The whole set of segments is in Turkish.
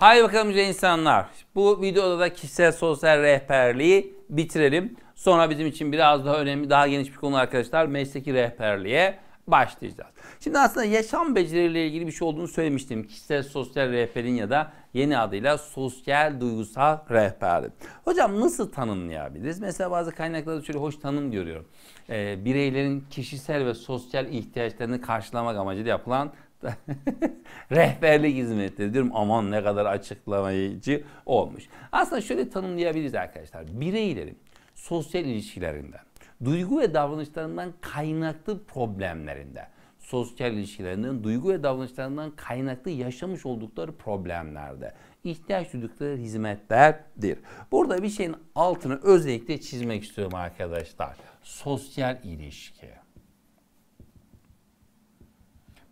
Haydi bakalım güzel insanlar. Bu videoda da kişisel sosyal rehberliği bitirelim. Sonra bizim için biraz daha önemli, daha geniş bir konu arkadaşlar mesleki rehberliğe başlayacağız. Şimdi aslında yaşam becerileriyle ilgili bir şey olduğunu söylemiştim. Kişisel sosyal rehberin ya da yeni adıyla sosyal duygusal rehberlik. Hocam nasıl tanımlayabiliriz? Mesela bazı kaynaklarda şöyle hoş tanım görüyorum. Ee, bireylerin kişisel ve sosyal ihtiyaçlarını karşılamak amacıyla yapılan Rehberlik hizmetleri diyorum aman ne kadar açıklamayıcı olmuş. Aslında şöyle tanımlayabiliriz arkadaşlar. Bireylerin sosyal ilişkilerinden, duygu ve davranışlarından kaynaklı problemlerinde, sosyal ilişkilerinden, duygu ve davranışlarından kaynaklı yaşamış oldukları problemlerde ihtiyaç duydukları hizmetlerdir. Burada bir şeyin altını özellikle çizmek istiyorum arkadaşlar. Sosyal ilişki.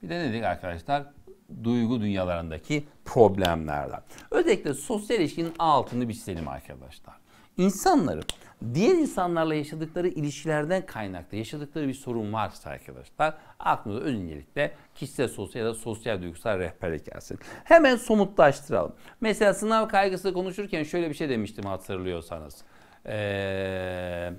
Bir de ne dedik arkadaşlar? Duygu dünyalarındaki problemlerden. Özellikle sosyal ilişkinin altını bir çizelim arkadaşlar. İnsanların diğer insanlarla yaşadıkları ilişkilerden kaynaklı yaşadıkları bir sorun varsa arkadaşlar aklınıza öncelikle kişisel sosyal ya da sosyal duygusal rehberlik gelsin. Hemen somutlaştıralım. Mesela sınav kaygısı konuşurken şöyle bir şey demiştim hatırlıyorsanız. Ee,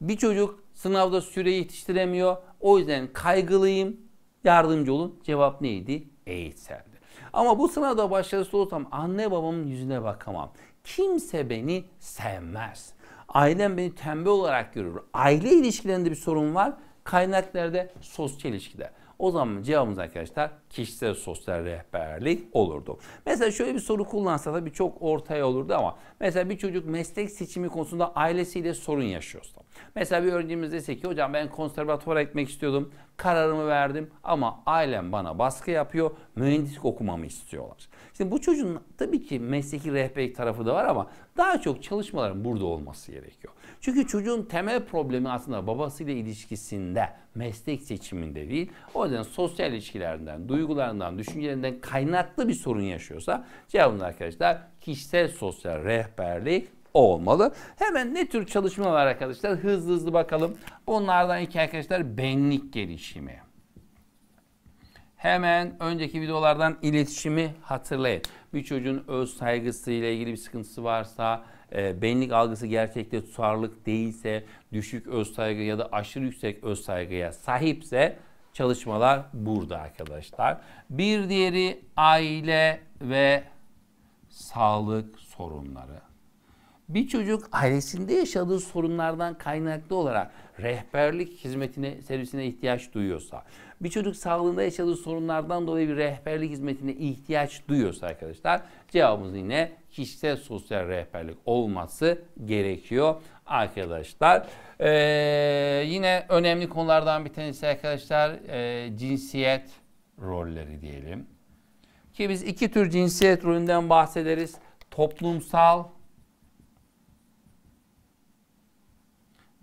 bir çocuk sınavda süre yetiştiremiyor. O yüzden kaygılıyım. Yardımcı olun. Cevap neydi? Eğitseldi. Ama bu sınavda başarısız olursam anne babamın yüzüne bakamam. Kimse beni sevmez. Ailem beni tembel olarak görür. Aile ilişkilerinde bir sorun var. Kaynaklarda sosyal ilişkiler. O zaman cevabımız arkadaşlar kişisel sosyal rehberlik olurdu. Mesela şöyle bir soru kullansa da bir çok ortaya olurdu ama mesela bir çocuk meslek seçimi konusunda ailesiyle sorun yaşıyorsa. Mesela bir öğrencimiz dese ki hocam ben konservatuvara gitmek istiyordum. Kararımı verdim ama ailem bana baskı yapıyor. Mühendislik okumamı istiyorlar. Şimdi bu çocuğun tabii ki mesleki rehberlik tarafı da var ama daha çok çalışmaların burada olması gerekiyor. Çünkü çocuğun temel problemi aslında babasıyla ilişkisinde, meslek seçiminde değil. O yüzden sosyal ilişkilerinden, duygularından, düşüncelerinden kaynaklı bir sorun yaşıyorsa cevabımız arkadaşlar kişisel sosyal rehberlik olmalı. Hemen ne tür çalışmalar arkadaşlar? Hızlı hızlı bakalım. Bunlardan iki arkadaşlar benlik gelişimi. Hemen önceki videolardan iletişimi hatırlayın. Bir çocuğun öz saygısıyla ilgili bir sıkıntısı varsa, e, benlik algısı gerçekte tutarlık değilse, düşük öz saygı ya da aşırı yüksek öz saygıya sahipse çalışmalar burada arkadaşlar. Bir diğeri aile ve sağlık sorunları bir çocuk ailesinde yaşadığı sorunlardan kaynaklı olarak rehberlik hizmetine, servisine ihtiyaç duyuyorsa, bir çocuk sağlığında yaşadığı sorunlardan dolayı bir rehberlik hizmetine ihtiyaç duyuyorsa arkadaşlar cevabımız yine kişisel sosyal rehberlik olması gerekiyor arkadaşlar. Ee, yine önemli konulardan bir tanesi arkadaşlar e, cinsiyet rolleri diyelim. Ki biz iki tür cinsiyet rolünden bahsederiz. Toplumsal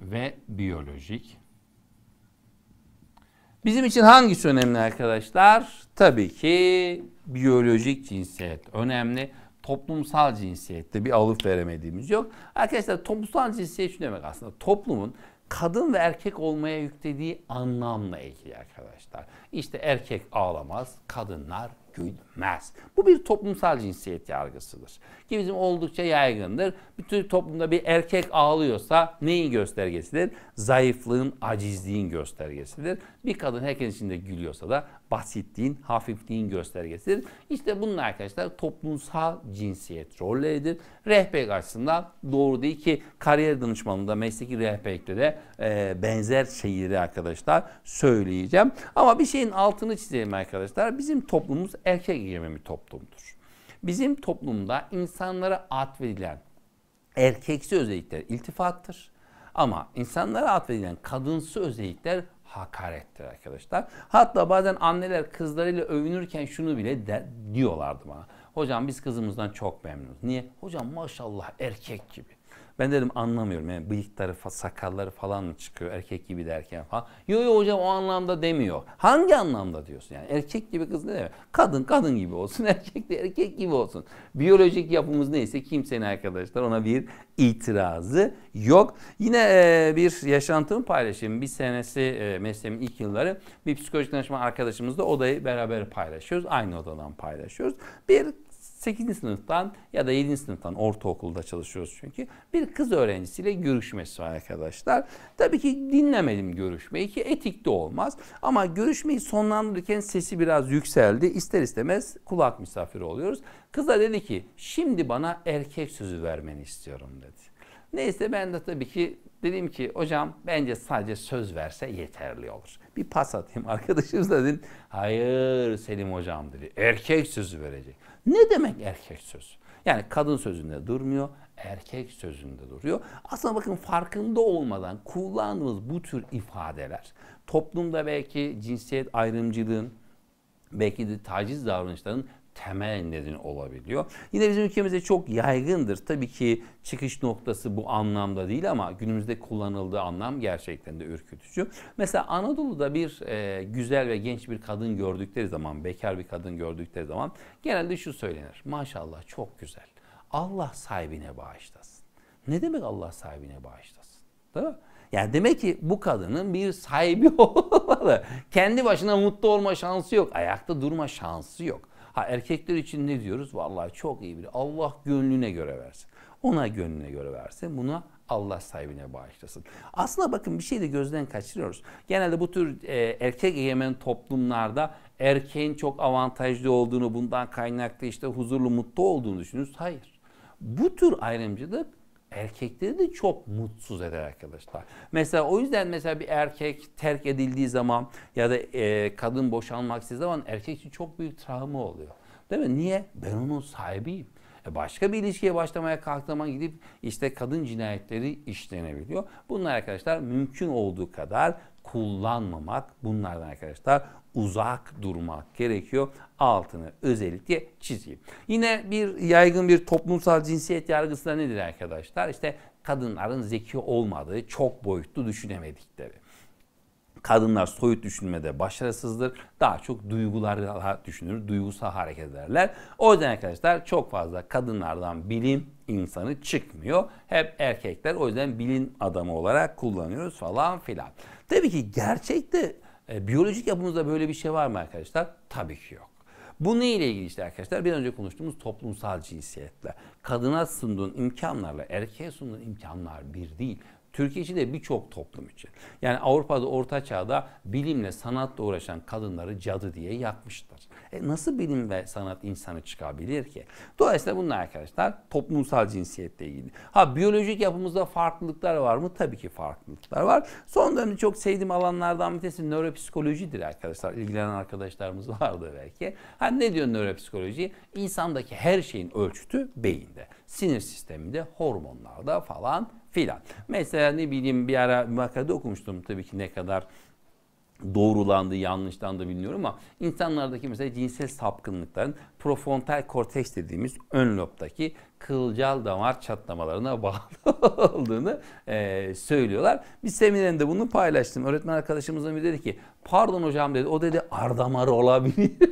ve biyolojik. Bizim için hangisi önemli arkadaşlar? Tabii ki biyolojik cinsiyet önemli. Toplumsal cinsiyette bir alıp veremediğimiz yok. Arkadaşlar toplumsal cinsiyet şu demek aslında toplumun kadın ve erkek olmaya yüklediği anlamla ilgili arkadaşlar. İşte erkek ağlamaz, kadınlar gülmez. Bu bir toplumsal cinsiyet yargısıdır. Ki bizim oldukça yaygındır. Bütün toplumda bir erkek ağlıyorsa neyin göstergesidir? Zayıflığın, acizliğin göstergesidir. Bir kadın herkesin içinde gülüyorsa da basitliğin, hafifliğin göstergesidir. İşte bunun arkadaşlar toplumsal cinsiyet rolleridir. Rehber açısından doğru değil ki kariyer danışmanında, mesleki rehberlikte de e, benzer şeyleri arkadaşlar söyleyeceğim. Ama bir şeyin altını çizelim arkadaşlar. Bizim toplumumuz erkek egemen bir toplumdur. Bizim toplumda insanlara atfedilen erkeksi özellikler iltifattır. Ama insanlara atfedilen kadınsı özellikler hakarettir arkadaşlar. Hatta bazen anneler kızlarıyla övünürken şunu bile de, diyorlardı bana. Hocam biz kızımızdan çok memnunuz. Niye? Hocam maşallah erkek gibi. Ben dedim anlamıyorum yani bıyıkları, sakalları falan mı çıkıyor erkek gibi derken falan. Yo yo hocam o anlamda demiyor. Hangi anlamda diyorsun yani erkek gibi kız ne demek? Kadın kadın gibi olsun, erkek de erkek gibi olsun. Biyolojik yapımız neyse kimsenin arkadaşlar ona bir itirazı yok. Yine e, bir yaşantımı paylaşayım. Bir senesi e, mesleğimin ilk yılları bir psikolojik danışman arkadaşımızla odayı beraber paylaşıyoruz. Aynı odadan paylaşıyoruz. Bir 8. sınıftan ya da 7. sınıftan ortaokulda çalışıyoruz çünkü. Bir kız öğrencisiyle görüşmesi var arkadaşlar. Tabii ki dinlemedim görüşmeyi ki etik de olmaz. Ama görüşmeyi sonlandırırken sesi biraz yükseldi. İster istemez kulak misafiri oluyoruz. Kıza dedi ki şimdi bana erkek sözü vermeni istiyorum dedi. Neyse ben de tabii ki dedim ki hocam bence sadece söz verse yeterli olur. Bir pas atayım arkadaşımız da dedim. Hayır Selim hocam dedi. Erkek sözü verecek. Ne demek erkek sözü? Yani kadın sözünde durmuyor, erkek sözünde duruyor. Aslında bakın farkında olmadan kullandığımız bu tür ifadeler toplumda belki cinsiyet ayrımcılığın belki de taciz davranışlarının temel neden olabiliyor. Yine bizim ülkemizde çok yaygındır. Tabii ki çıkış noktası bu anlamda değil ama günümüzde kullanıldığı anlam gerçekten de ürkütücü. Mesela Anadolu'da bir e, güzel ve genç bir kadın gördükleri zaman, bekar bir kadın gördükleri zaman genelde şu söylenir. Maşallah çok güzel. Allah sahibine bağışlasın. Ne demek Allah sahibine bağışlasın? Değil mi? Yani demek ki bu kadının bir sahibi olmalı. Kendi başına mutlu olma şansı yok. Ayakta durma şansı yok. Ha erkekler için ne diyoruz? Vallahi çok iyi bir Allah gönlüne göre versin. Ona gönlüne göre versin. Buna Allah sahibine bağışlasın. Aslında bakın bir şey de gözden kaçırıyoruz. Genelde bu tür e, erkek egemen toplumlarda erkeğin çok avantajlı olduğunu, bundan kaynaklı işte huzurlu, mutlu olduğunu düşünürüz. Hayır. Bu tür ayrımcılık erkekleri de çok mutsuz eder arkadaşlar. Mesela o yüzden mesela bir erkek terk edildiği zaman ya da e, kadın boşanmak istediği zaman erkek için çok büyük travma oluyor. Değil mi? Niye? Ben onun sahibiyim. E başka bir ilişkiye başlamaya kalktığıma gidip işte kadın cinayetleri işlenebiliyor. Bunlar arkadaşlar mümkün olduğu kadar kullanmamak bunlardan arkadaşlar uzak durmak gerekiyor. Altını özellikle çizeyim. Yine bir yaygın bir toplumsal cinsiyet yargısı da nedir arkadaşlar? İşte kadınların zeki olmadığı, çok boyutlu düşünemedikleri. Kadınlar soyut düşünmede başarısızdır. Daha çok duygularla düşünür, duygusal hareket ederler. O yüzden arkadaşlar çok fazla kadınlardan bilim insanı çıkmıyor. Hep erkekler o yüzden bilim adamı olarak kullanıyoruz falan filan. Tabii ki gerçekte e, biyolojik yapımızda böyle bir şey var mı arkadaşlar? Tabii ki yok. Bu ne ile ilgili işte arkadaşlar? Bir önce konuştuğumuz toplumsal cinsiyetle. Kadına sunduğun imkanlarla erkeğe sunduğun imkanlar bir değil. Türkiye için de birçok toplum için. Yani Avrupa'da orta çağda bilimle sanatla uğraşan kadınları cadı diye yakmışlar. E nasıl bilim ve sanat insanı çıkabilir ki? Dolayısıyla bunlar arkadaşlar toplumsal cinsiyetle ilgili. Ha biyolojik yapımızda farklılıklar var mı? Tabii ki farklılıklar var. Son dönemde çok sevdiğim alanlardan bir tanesi nöropsikolojidir arkadaşlar. İlgilenen arkadaşlarımız vardı belki. Ha ne diyor nöropsikoloji? İnsandaki her şeyin ölçütü beyinde. Sinir sisteminde, hormonlarda falan filan. Mesela ne bileyim bir ara bir makalede okumuştum tabii ki ne kadar doğrulandı, yanlışlandı bilmiyorum ama insanlardaki mesela cinsel sapkınlıkların prefrontal korteks dediğimiz ön lobdaki kılcal damar çatlamalarına bağlı olduğunu e, söylüyorlar. Bir seminerinde bunu paylaştım. Öğretmen arkadaşımızla bir dedi ki Pardon hocam dedi. O dedi ardamar olabilir.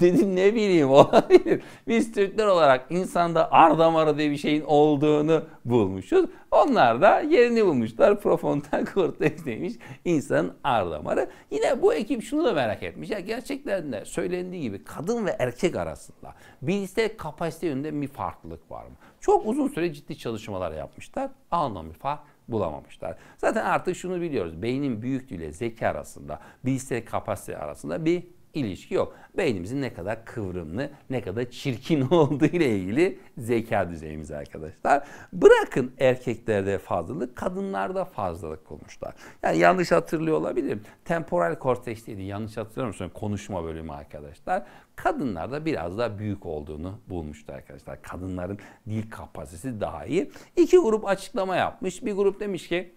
Dedim ne bileyim olabilir. Biz Türkler olarak insanda ardamarı diye bir şeyin olduğunu bulmuşuz. Onlar da yerini bulmuşlar. Prefrontal korteks demiş insanın ardamarı. Yine bu ekip şunu da merak etmiş. Ya gerçekten de söylendiği gibi kadın ve erkek arasında bilgisayar kapasite yönünde bir farklılık var mı? Çok uzun süre ciddi çalışmalar yapmışlar. Anlamı fark bulamamışlar. Zaten artık şunu biliyoruz. Beynin büyüklüğüyle zeka arasında, bilgisayar kapasite arasında bir ilişki yok. Beynimizin ne kadar kıvrımlı, ne kadar çirkin olduğu ile ilgili zeka düzeyimiz arkadaşlar. Bırakın erkeklerde fazlalık, kadınlarda fazlalık bulmuşlar. Yani yanlış hatırlıyor olabilirim. Temporal korteks dedi. Yanlış hatırlıyor musun? Konuşma bölümü arkadaşlar. Kadınlarda biraz daha büyük olduğunu bulmuştu arkadaşlar. Kadınların dil kapasitesi daha iyi. İki grup açıklama yapmış. Bir grup demiş ki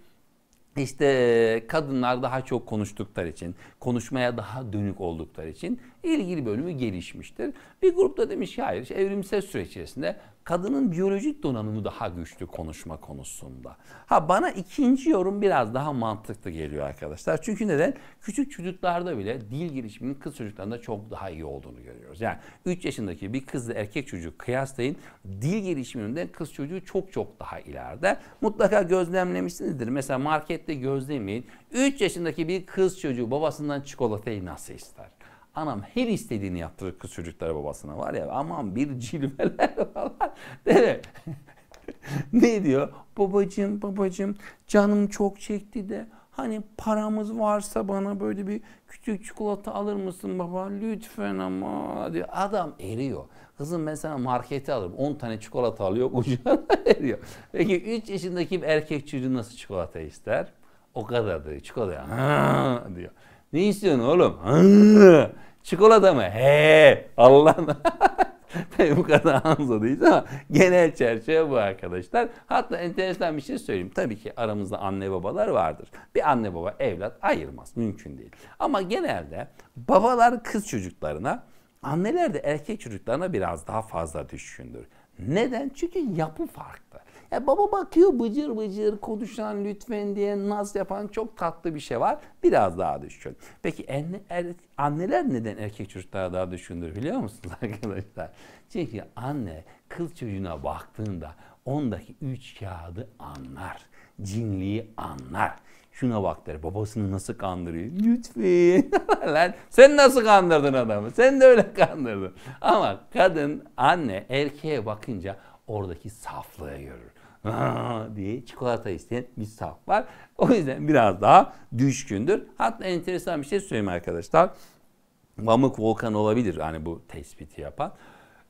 işte kadınlar daha çok konuştukları için, konuşmaya daha dönük oldukları için ilgili bölümü gelişmiştir. Bir grupta demiş ki hayır, işte evrimsel süreç içerisinde kadının biyolojik donanımı daha güçlü konuşma konusunda. Ha bana ikinci yorum biraz daha mantıklı geliyor arkadaşlar. Çünkü neden? Küçük çocuklarda bile dil gelişiminin kız çocuklarında çok daha iyi olduğunu görüyoruz. Yani 3 yaşındaki bir kızla erkek çocuk kıyaslayın. Dil gelişiminde kız çocuğu çok çok daha ileride. Mutlaka gözlemlemişsinizdir. Mesela markette gözlemeyin. 3 yaşındaki bir kız çocuğu babasından çikolatayı nasıl ister? Anam her istediğini yaptırır kız çocuklara babasına var ya aman bir cilveler falan. Değil mi? ne diyor? Babacım babacım canım çok çekti de hani paramız varsa bana böyle bir küçük çikolata alır mısın baba lütfen ama diyor. Adam eriyor. Kızım ben sana markete alırım. 10 tane çikolata alıyor ucuna eriyor. Peki 3 yaşındaki bir erkek çocuğu nasıl çikolata ister? O kadar diyor çikolata diyor. Ne istiyorsun oğlum? çikolata mı? He, Allah'ın bu kadar anladıyız ama genel çerçeve bu arkadaşlar. Hatta enteresan bir şey söyleyeyim. Tabii ki aramızda anne babalar vardır. Bir anne baba evlat ayırmaz. Mümkün değil. Ama genelde babalar kız çocuklarına, anneler de erkek çocuklarına biraz daha fazla düşkündür. Neden? Çünkü yapı farklı. E baba bakıyor bıcır bıcır konuşan lütfen diye naz yapan çok tatlı bir şey var. Biraz daha düşün. Peki anne, er, anneler neden erkek çocuklara daha düşkündür biliyor musunuz arkadaşlar? Çünkü anne kız çocuğuna baktığında ondaki üç kağıdı anlar. Cinliği anlar. Şuna bak der babasını nasıl kandırıyor. Lütfen. Lan sen nasıl kandırdın adamı? Sen de öyle kandırdın. Ama kadın anne erkeğe bakınca oradaki saflığı görür diye çikolata isteyen bir saf var. O yüzden biraz daha düşkündür. Hatta enteresan bir şey söyleyeyim arkadaşlar. Mamuk Volkan olabilir hani bu tespiti yapan.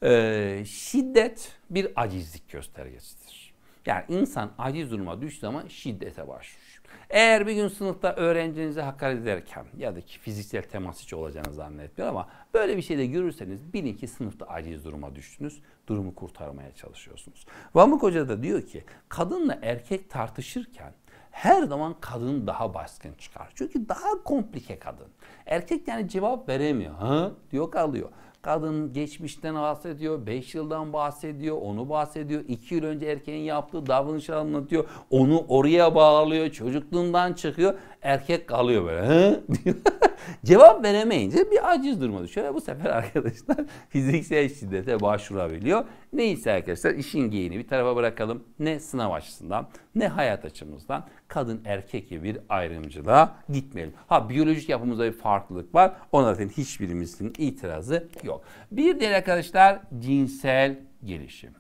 Ee, şiddet bir acizlik göstergesidir. Yani insan aciz duruma düştüğü zaman şiddete başvurur. Eğer bir gün sınıfta öğrencinize hakaret ederken ya da ki fiziksel temas hiç olacağını zannetmiyorum ama böyle bir şey de görürseniz bilin ki sınıfta aciz duruma düştünüz. Durumu kurtarmaya çalışıyorsunuz. Vamuk Hoca da diyor ki kadınla erkek tartışırken her zaman kadın daha baskın çıkar. Çünkü daha komplike kadın. Erkek yani cevap veremiyor. Ha? diyor kalıyor. Kadın geçmişten bahsediyor, 5 yıldan bahsediyor, onu bahsediyor. 2 yıl önce erkeğin yaptığı davranışı anlatıyor. Onu oraya bağlıyor, çocukluğundan çıkıyor. Erkek kalıyor böyle. Cevap veremeyince bir aciz duruma düşüyor. Bu sefer arkadaşlar fiziksel şiddete başvurabiliyor. Neyse arkadaşlar işin geyini bir tarafa bırakalım. Ne sınav açısından ne hayat açımızdan kadın erkek gibi bir ayrımcılığa gitmeyelim. Ha biyolojik yapımızda bir farklılık var. Ona zaten hiçbirimizin itirazı yok yok. Bir diğer arkadaşlar cinsel gelişim.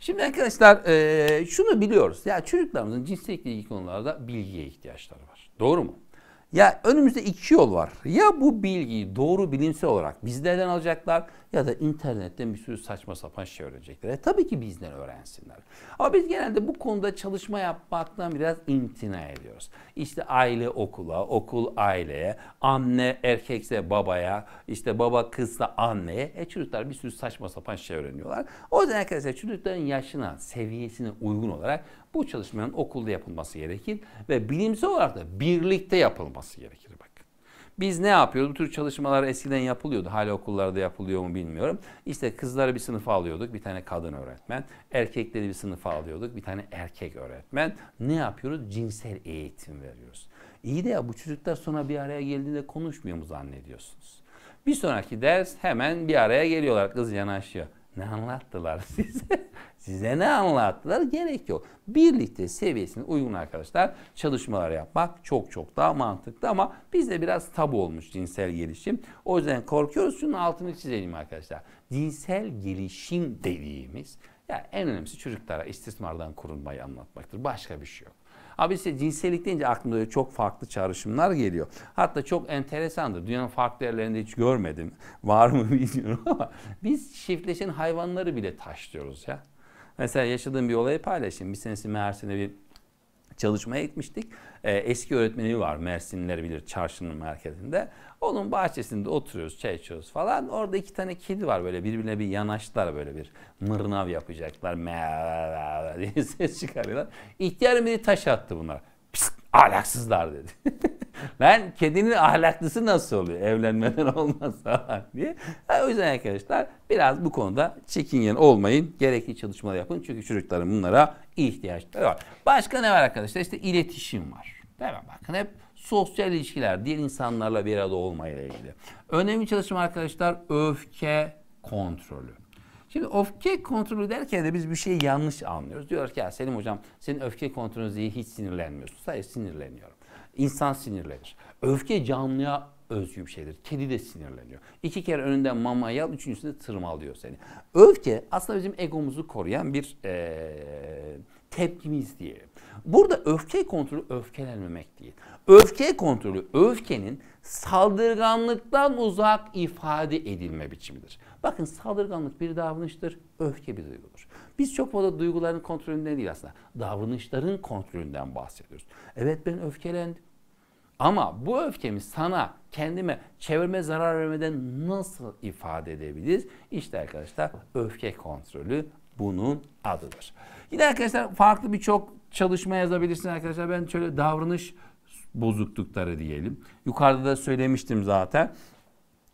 Şimdi arkadaşlar e, şunu biliyoruz. Ya çocuklarımızın cinsellikle ilgili konularda bilgiye ihtiyaçları var. Doğru mu? Ya önümüzde iki yol var. Ya bu bilgiyi doğru bilimsel olarak bizlerden alacaklar ya da internette bir sürü saçma sapan şey öğrenecekler. E, tabii ki bizden öğrensinler. Ama biz genelde bu konuda çalışma yapmaktan biraz imtina ediyoruz. İşte aile okula, okul aileye, anne erkekse babaya, işte baba kızsa anneye. E çocuklar bir sürü saçma sapan şey öğreniyorlar. O yüzden arkadaşlar çocukların yaşına, seviyesine uygun olarak bu çalışmanın okulda yapılması gerekir ve bilimsel olarak da birlikte yapılması gerekir. Bak biz ne yapıyoruz? Bu tür çalışmalar eskiden yapılıyordu. Hala okullarda yapılıyor mu bilmiyorum. İşte kızları bir sınıfa alıyorduk. Bir tane kadın öğretmen. Erkekleri bir sınıfa alıyorduk. Bir tane erkek öğretmen. Ne yapıyoruz? Cinsel eğitim veriyoruz. İyi de ya bu çocuklar sonra bir araya geldiğinde konuşmuyor mu zannediyorsunuz? Bir sonraki ders hemen bir araya geliyorlar. Kız yanaşıyor. Ne anlattılar size? size ne anlattılar? Gerek yok. Birlikte seviyesine uygun arkadaşlar çalışmalar yapmak çok çok daha mantıklı ama bizde biraz tabu olmuş cinsel gelişim. O yüzden korkuyoruz. Şunun altını çizelim arkadaşlar. Cinsel gelişim dediğimiz yani en önemlisi çocuklara istismardan korunmayı anlatmaktır. Başka bir şey yok. Abi işte cinsellik deyince aklımda çok farklı çağrışımlar geliyor. Hatta çok enteresandır. Dünyanın farklı yerlerinde hiç görmedim. Var mı bilmiyorum ama biz çiftleşen hayvanları bile taşlıyoruz ya. Mesela yaşadığım bir olayı paylaşayım. Bir senesi Mersin'de bir çalışmaya gitmiştik. Ee, eski öğretmeni var Mersinler bilir çarşının merkezinde. Onun bahçesinde oturuyoruz, çay içiyoruz falan. Orada iki tane kedi var böyle birbirine bir yanaştılar böyle bir mırnav yapacaklar. Meee diye ses çıkarıyorlar. İhtiyarım biri taş attı bunlar. Pist, ahlaksızlar dedi. ben kedinin ahlaklısı nasıl oluyor evlenmeden olmaz falan diye. Yani o yüzden arkadaşlar biraz bu konuda çekingen olmayın. Gerekli çalışmalar yapın. Çünkü çocukların bunlara ihtiyaç var. Başka ne var arkadaşlar? İşte iletişim var. Değil mi? Bakın hep sosyal ilişkiler, diğer insanlarla bir arada olmayla ilgili. Önemli çalışma arkadaşlar öfke kontrolü. Şimdi öfke kontrolü derken de biz bir şey yanlış anlıyoruz. Diyorlar ki ya Selim hocam senin öfke kontrolünüz iyi hiç sinirlenmiyorsun. Sadece sinirleniyorum. İnsan sinirlenir. Öfke canlıya özgü bir şeydir. Kedi de sinirleniyor. İki kere önünden mamayı al, üçüncüsünde tırmalıyor seni. Öfke aslında bizim egomuzu koruyan bir ee, tepkimiz diye. Burada öfke kontrolü öfkelenmemek değil. Öfke kontrolü öfkenin saldırganlıktan uzak ifade edilme biçimidir. Bakın saldırganlık bir davranıştır, öfke bir duygudur. Biz çok fazla duyguların kontrolünden değil aslında. Davranışların kontrolünden bahsediyoruz. Evet ben öfkelendim. Ama bu öfkemi sana, kendime, çevreme zarar vermeden nasıl ifade edebiliriz? İşte arkadaşlar öfke kontrolü bunun adıdır. Yine arkadaşlar farklı birçok çalışma yazabilirsiniz arkadaşlar. Ben şöyle davranış bozuklukları diyelim. Yukarıda da söylemiştim zaten.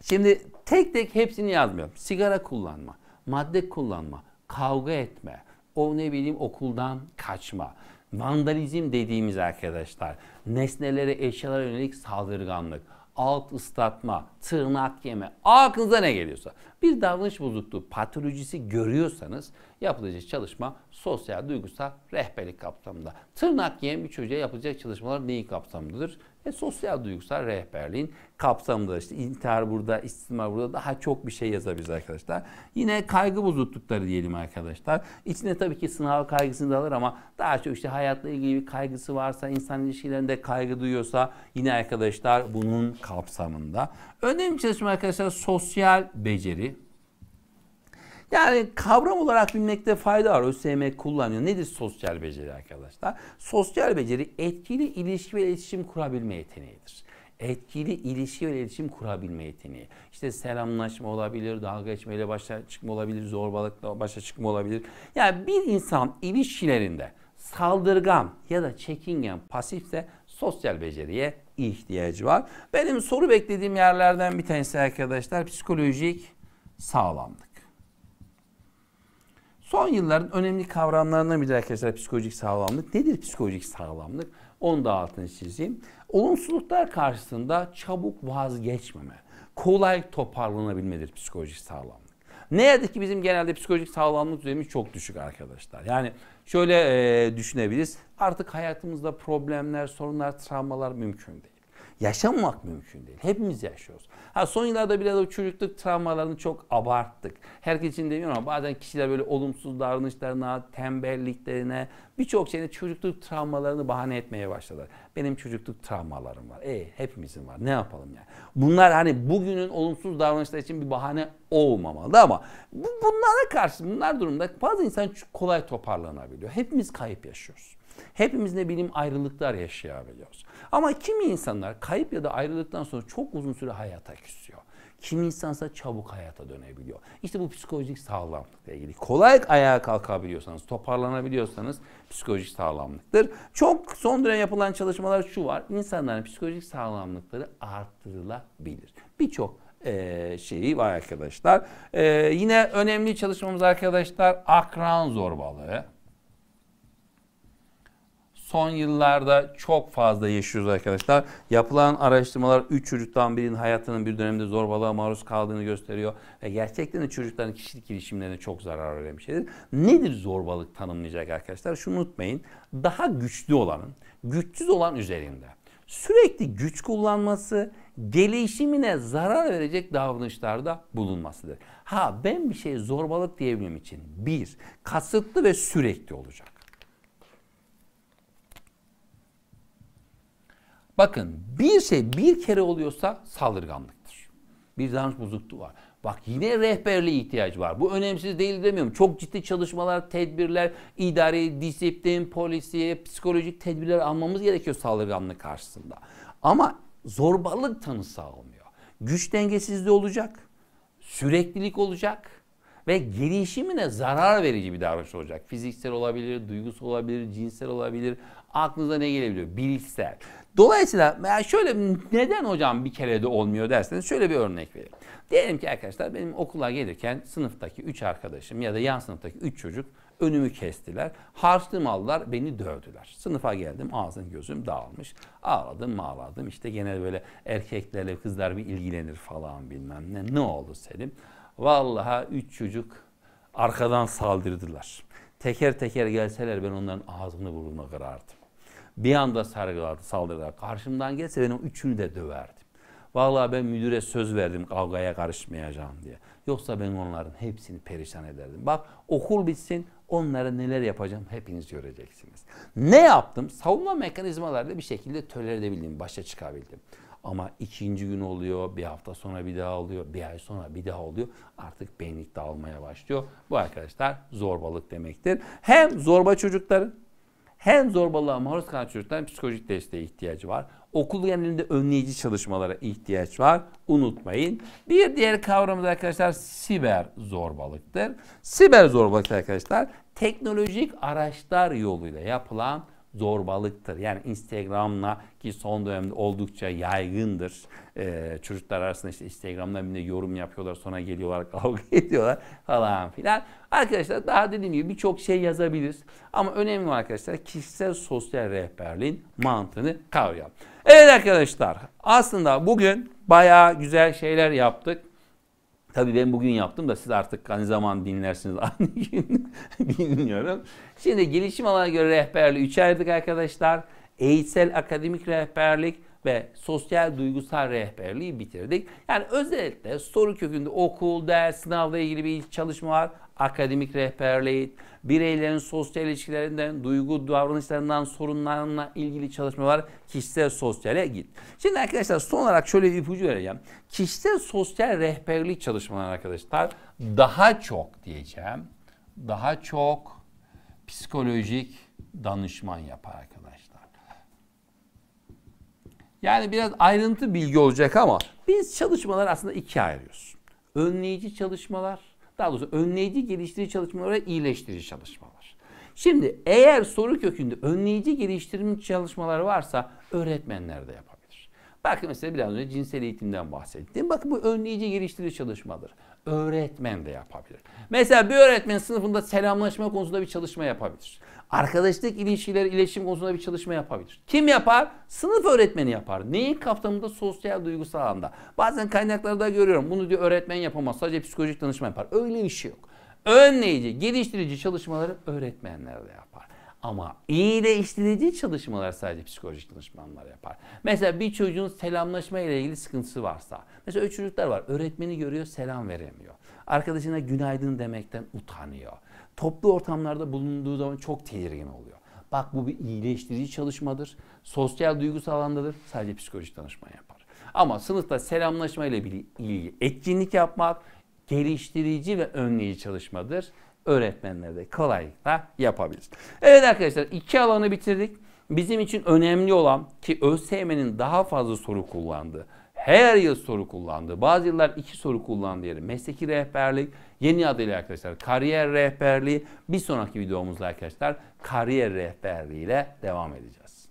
Şimdi tek tek hepsini yazmıyorum. Sigara kullanma, madde kullanma, kavga etme, o ne bileyim okuldan kaçma, Vandalizm dediğimiz arkadaşlar nesnelere, eşyalara yönelik saldırganlık, alt ıslatma, tırnak yeme, aklınıza ne geliyorsa bir davranış bozukluğu patolojisi görüyorsanız yapılacak çalışma sosyal duygusal rehberlik kapsamında. Tırnak yiyen bir çocuğa yapılacak çalışmalar neyi kapsamındadır? ve sosyal duygusal rehberliğin kapsamında işte intihar burada, istismar burada daha çok bir şey yazabiliriz arkadaşlar. Yine kaygı bozuklukları diyelim arkadaşlar. İçine tabii ki sınav kaygısını da alır ama daha çok işte hayatla ilgili bir kaygısı varsa, insan ilişkilerinde kaygı duyuyorsa yine arkadaşlar bunun kapsamında. Önemli çalışma arkadaşlar sosyal beceri, yani kavram olarak bilmekte fayda var. ÖSYM kullanıyor. Nedir sosyal beceri arkadaşlar? Sosyal beceri etkili ilişki ve iletişim kurabilme yeteneğidir etkili ilişki ve iletişim kurabilme yeteneği. İşte selamlaşma olabilir, dalga geçmeyle başa çıkma olabilir, zorbalıkla başa çıkma olabilir. Yani bir insan ilişkilerinde saldırgan ya da çekingen, pasifse sosyal beceriye ihtiyacı var. Benim soru beklediğim yerlerden bir tanesi arkadaşlar psikolojik sağlamlık. Son yılların önemli kavramlarından biri arkadaşlar psikolojik sağlamlık. Nedir psikolojik sağlamlık? Onu da altını çizeyim. Olumsuzluklar karşısında çabuk vazgeçmeme, kolay toparlanabilmedir psikolojik sağlamlık. Ne yazık ki bizim genelde psikolojik sağlamlık düzeyimiz çok düşük arkadaşlar. Yani şöyle e, düşünebiliriz. Artık hayatımızda problemler, sorunlar, travmalar mümkün değil yaşamamak mümkün değil. Hepimiz yaşıyoruz. Ha son yıllarda biraz o çocukluk travmalarını çok abarttık. Herkes için demiyorum ama bazen kişiler böyle olumsuz davranışlarına, tembelliklerine, birçok şeyine çocukluk travmalarını bahane etmeye başladılar. Benim çocukluk travmalarım var. E hepimizin var. Ne yapalım yani? Bunlar hani bugünün olumsuz davranışları için bir bahane olmamalı ama bunlara karşı bunlar durumda bazı insan kolay toparlanabiliyor. Hepimiz kayıp yaşıyoruz. Hepimiz ne bileyim ayrılıklar yaşayabiliyoruz. Ama kimi insanlar kayıp ya da ayrılıktan sonra çok uzun süre hayata küsüyor. Kimi insansa çabuk hayata dönebiliyor. İşte bu psikolojik sağlamlıkla ilgili. Kolay ayağa kalkabiliyorsanız, toparlanabiliyorsanız psikolojik sağlamlıktır. Çok son dönem yapılan çalışmalar şu var. İnsanların psikolojik sağlamlıkları arttırılabilir. Birçok e, şeyi var arkadaşlar. E, yine önemli çalışmamız arkadaşlar akran zorbalığı son yıllarda çok fazla yaşıyoruz arkadaşlar. Yapılan araştırmalar 3 çocuktan birinin hayatının bir dönemde zorbalığa maruz kaldığını gösteriyor. Ve gerçekten de çocukların kişilik gelişimlerine çok zarar veren bir şeydir. Nedir zorbalık tanımlayacak arkadaşlar? Şunu unutmayın. Daha güçlü olanın, güçsüz olan üzerinde sürekli güç kullanması, gelişimine zarar verecek davranışlarda bulunmasıdır. Ha ben bir şey zorbalık diyebilmem için bir, kasıtlı ve sürekli olacak. Bakın bir şey bir kere oluyorsa saldırganlıktır. Bir davranış bozukluğu var. Bak yine rehberliğe ihtiyaç var. Bu önemsiz değil demiyorum. Çok ciddi çalışmalar, tedbirler, idari disiplin, polisiye, psikolojik tedbirler almamız gerekiyor saldırganlık karşısında. Ama zorbalık tanısı almıyor. Güç dengesizliği olacak, süreklilik olacak ve gelişimine zarar verici bir davranış olacak. Fiziksel olabilir, duygusal olabilir, cinsel olabilir, aklınıza ne gelebiliyor? Bilgisayar. Dolayısıyla şöyle neden hocam bir kere de olmuyor derseniz şöyle bir örnek vereyim. Diyelim ki arkadaşlar benim okula gelirken sınıftaki 3 arkadaşım ya da yan sınıftaki 3 çocuk önümü kestiler. Harçlığımı mallar beni dövdüler. Sınıfa geldim, ağzım gözüm dağılmış. Ağladım, mağladım. İşte gene böyle erkeklerle kızlar bir ilgilenir falan bilmem ne. Ne oldu Selim? Vallahi 3 çocuk arkadan saldırdılar. Teker teker gelseler ben onların ağzını burnunu kırardım. Bir anda sargılardı, saldırdılar. Karşımdan gelse benim üçünü de döverdim. Vallahi ben müdüre söz verdim kavgaya karışmayacağım diye. Yoksa ben onların hepsini perişan ederdim. Bak okul bitsin onlara neler yapacağım hepiniz göreceksiniz. Ne yaptım? Savunma mekanizmalarıyla bir şekilde töler edebildim, başa çıkabildim. Ama ikinci gün oluyor, bir hafta sonra bir daha oluyor, bir ay sonra bir daha oluyor. Artık benlik dağılmaya başlıyor. Bu arkadaşlar zorbalık demektir. Hem zorba çocukların hem zorbalığa maruz kalan çocukların psikolojik desteğe ihtiyacı var. Okul genelinde önleyici çalışmalara ihtiyaç var. Unutmayın. Bir diğer kavramımız arkadaşlar siber zorbalıktır. Siber zorbalık arkadaşlar teknolojik araçlar yoluyla yapılan zorbalıktır. Yani Instagram'la ki son dönemde oldukça yaygındır. Ee, çocuklar arasında işte Instagram'dan bir yorum yapıyorlar sonra geliyorlar kavga ediyorlar falan filan. Arkadaşlar daha dediğim gibi birçok şey yazabiliriz. Ama önemli arkadaşlar kişisel sosyal rehberliğin mantığını kavrayalım. Evet arkadaşlar aslında bugün bayağı güzel şeyler yaptık. Tabii ben bugün yaptım da siz artık hani zaman dinlersiniz aynı gün bilmiyorum. Şimdi gelişim alana göre rehberliği 3 ayırdık arkadaşlar. Eğitsel akademik rehberlik, ve sosyal duygusal rehberliği bitirdik. Yani özellikle soru kökünde okul, ders, sınavla ilgili bir çalışma var. Akademik rehberliği, bireylerin sosyal ilişkilerinden, duygu davranışlarından, sorunlarına ilgili çalışma var. Kişisel sosyale git. Şimdi arkadaşlar son olarak şöyle bir ipucu vereceğim. Kişisel sosyal rehberlik çalışmaları arkadaşlar daha çok diyeceğim. Daha çok psikolojik danışman yapar arkadaşlar. Yani biraz ayrıntı bilgi olacak ama biz çalışmalar aslında ikiye ayırıyoruz. Önleyici çalışmalar, daha doğrusu önleyici geliştirici çalışmalar ve iyileştirici çalışmalar. Şimdi eğer soru kökünde önleyici geliştirici çalışmalar varsa öğretmenler de yapabilir. Bakın mesela biraz önce cinsel eğitimden bahsettim. Bakın bu önleyici geliştirici çalışmaları öğretmen de yapabilir. Mesela bir öğretmen sınıfında selamlaşma konusunda bir çalışma yapabilir. Arkadaşlık ilişkileri, iletişim konusunda bir çalışma yapabilir. Kim yapar? Sınıf öğretmeni yapar. Neyin kapsamında? Sosyal duygusal anda. Bazen kaynaklarda görüyorum. Bunu diyor öğretmen yapamaz. Sadece psikolojik danışma yapar. Öyle bir şey yok. Önleyici, geliştirici çalışmaları öğretmenler de yapar. Ama iyileştirici çalışmalar sadece psikolojik danışmanlar yapar. Mesela bir çocuğun selamlaşma ile ilgili sıkıntısı varsa. Mesela o çocuklar var. Öğretmeni görüyor selam veremiyor. Arkadaşına günaydın demekten utanıyor. Toplu ortamlarda bulunduğu zaman çok tedirgin oluyor. Bak bu bir iyileştirici çalışmadır. Sosyal duygusal alandadır. Sadece psikolojik danışman yapar. Ama sınıfta selamlaşma ile ilgili etkinlik yapmak geliştirici ve önleyici çalışmadır öğretmenler de kolaylıkla yapabilir. Evet arkadaşlar iki alanı bitirdik. Bizim için önemli olan ki ÖSYM'nin daha fazla soru kullandığı, her yıl soru kullandığı, bazı yıllar iki soru kullandığı yeri mesleki rehberlik, yeni adıyla arkadaşlar kariyer rehberliği. Bir sonraki videomuzda arkadaşlar kariyer rehberliğiyle devam edeceğiz.